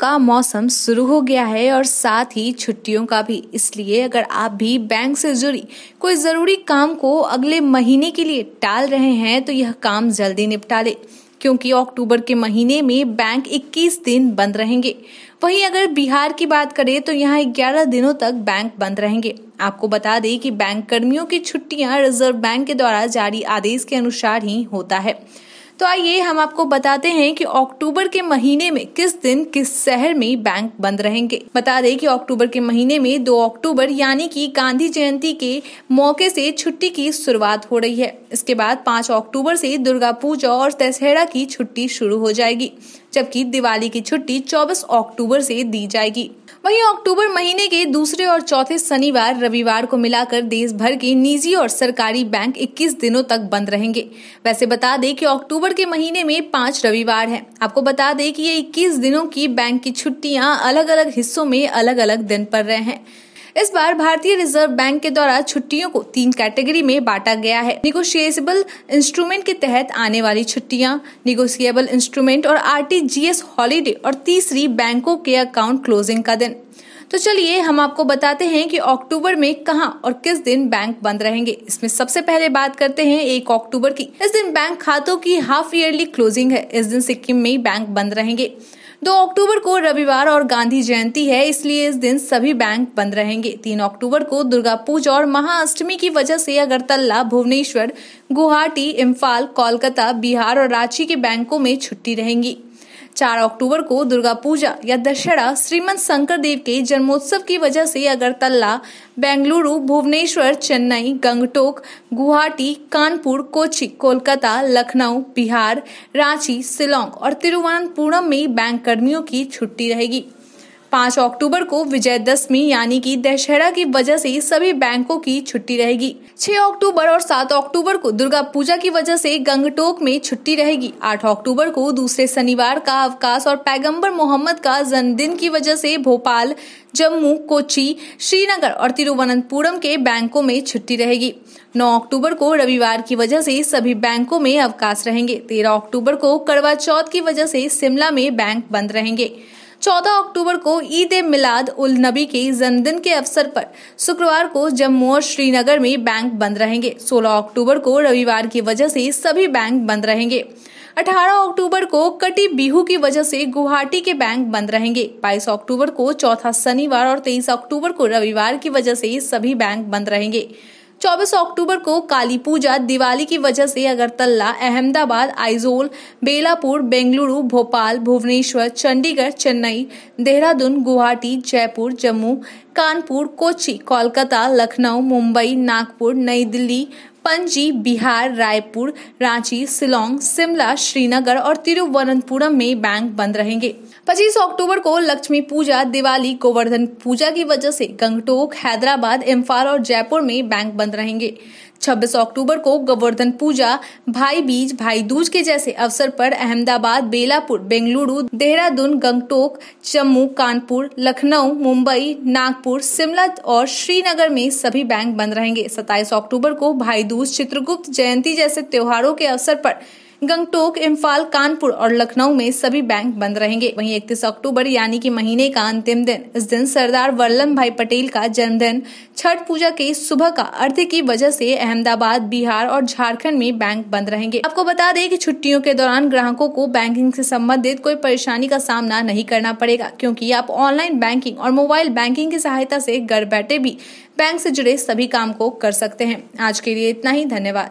का मौसम शुरू हो गया है और साथ ही छुट्टियों का भी इसलिए अगर आप भी बैंक से जुड़ी कोई ज़रूरी काम को अगले महीने के लिए टाल रहे हैं तो यह काम जल्दी निपटा ले क्योंकि अक्टूबर के महीने में बैंक 21 दिन बंद रहेंगे वहीं अगर बिहार की बात करें तो यहाँ 11 दिनों तक बैंक बंद रहेंगे आपको बता दें कि बैंक कर्मियों की छुट्टियां रिजर्व बैंक के द्वारा जारी आदेश के अनुसार ही होता है तो आइए हम आपको बताते हैं कि अक्टूबर के महीने में किस दिन किस शहर में बैंक बंद रहेंगे बता दें कि अक्टूबर के महीने में 2 अक्टूबर यानी कि गांधी जयंती के मौके से छुट्टी की शुरुआत हो रही है इसके बाद 5 अक्टूबर से दुर्गा पूजा और दशहरा की छुट्टी शुरू हो जाएगी जबकि दिवाली की छुट्टी 24 अक्टूबर से दी जाएगी वहीं अक्टूबर महीने के दूसरे और चौथे शनिवार रविवार को मिलाकर देश भर के निजी और सरकारी बैंक 21 दिनों तक बंद रहेंगे वैसे बता दें कि अक्टूबर के महीने में पांच रविवार हैं आपको बता दें कि ये 21 दिनों की बैंक की छुट्टियां अलग अलग हिस्सों में अलग अलग दिन पड़ रहे हैं इस बार भारतीय रिजर्व बैंक के द्वारा छुट्टियों को तीन कैटेगरी में बांटा गया है निगोशिएबल इंस्ट्रूमेंट के तहत आने वाली छुट्टियां निगोशिएबल इंस्ट्रूमेंट और आरटीजीएस हॉलीडे और तीसरी बैंकों के अकाउंट क्लोजिंग का दिन तो चलिए हम आपको बताते हैं कि अक्टूबर में कहां और किस दिन बैंक बंद रहेंगे इसमें सबसे पहले बात करते हैं एक अक्टूबर की इस दिन बैंक खातों की हाफ ईयरली क्लोजिंग है इस दिन सिक्किम में बैंक बंद रहेंगे दो अक्टूबर को रविवार और गांधी जयंती है इसलिए इस दिन सभी बैंक बंद रहेंगे तीन अक्टूबर को दुर्गा पूजा और महाअष्टमी की वजह से अगरतला भुवनेश्वर गुवाहाटी इम्फाल कोलकाता बिहार और रांची के बैंकों में छुट्टी रहेंगी चार अक्टूबर को दुर्गा पूजा या दशहरा श्रीमंत शंकर देव के जन्मोत्सव की वजह से अगरतला बेंगलुरु भुवनेश्वर चेन्नई गंगटोक गुवाहाटी कानपुर कोची कोलकाता लखनऊ बिहार रांची शिलोंग और तिरुवनंतपुरम में बैंक कर्मियों की छुट्टी रहेगी पाँच अक्टूबर को विजयदशमी यानी कि दशहरा की वजह से सभी बैंकों की छुट्टी रहेगी छह अक्टूबर और सात अक्टूबर को दुर्गा पूजा की वजह से गंगटोक में छुट्टी रहेगी आठ अक्टूबर को दूसरे शनिवार का अवकाश और पैगंबर मोहम्मद का जन्मदिन की वजह से भोपाल जम्मू कोची श्रीनगर और तिरुवनंतपुरम के बैंकों में छुट्टी रहेगी 9 अक्टूबर को रविवार की वजह से सभी बैंकों में अवकाश रहेंगे 13 अक्टूबर को करवा चौथ की वजह से शिमला में बैंक बंद रहेंगे 14 अक्टूबर को ईद ए मिलाद उल नबी के जन्मदिन के अवसर पर शुक्रवार को जम्मू और श्रीनगर में बैंक बंद रहेंगे 16 अक्टूबर को रविवार की वजह से सभी बैंक बंद रहेंगे 18 अक्टूबर को कटी बिहू की वजह से गुवाहाटी के बैंक बंद रहेंगे 22 अक्टूबर को चौथा शनिवार और 23 अक्टूबर को रविवार की वजह से सभी बैंक बंद रहेंगे 24 अक्टूबर को काली पूजा दिवाली की वजह से अगरतला अहमदाबाद आइजोल बेलापुर बेंगलुरु भोपाल भुवनेश्वर चंडीगढ़ चेन्नई देहरादून गुवाहाटी जयपुर जम्मू कानपुर कोची कोलकाता लखनऊ मुंबई नागपुर नई दिल्ली पणजी बिहार रायपुर रांची सिलोंग शिमला श्रीनगर और तिरुवनंतपुरम में बैंक बंद रहेंगे 25 अक्टूबर को लक्ष्मी पूजा दिवाली गोवर्धन पूजा की वजह से गंगटोक हैदराबाद इम्फाल और जयपुर में बैंक बंद रहेंगे 26 अक्टूबर को गोवर्धन पूजा भाई बीज भाई दूज के जैसे अवसर पर अहमदाबाद बेलापुर बेंगलुरु देहरादून गंगटोक जम्मू कानपुर लखनऊ मुंबई नागपुर शिमला और श्रीनगर में सभी बैंक बंद रहेंगे 27 अक्टूबर को भाई दूज दूज चित्रगुप्त जयंती जैसे त्योहारों के अवसर पर गंगटोक इम्फाल कानपुर और लखनऊ में सभी बैंक बंद रहेंगे वहीं इकतीस अक्टूबर यानी कि महीने का अंतिम दिन इस दिन सरदार वल्लभ भाई पटेल का जन्मदिन छठ पूजा के सुबह का अर्थ की वजह से अहमदाबाद बिहार और झारखंड में बैंक बंद रहेंगे आपको बता दें कि छुट्टियों के दौरान ग्राहकों को बैंकिंग से संबंधित कोई परेशानी का सामना नहीं करना पड़ेगा क्योंकि आप ऑनलाइन बैंकिंग और मोबाइल बैंकिंग की सहायता से घर बैठे भी बैंक से जुड़े सभी काम को कर सकते हैं आज के लिए इतना ही धन्यवाद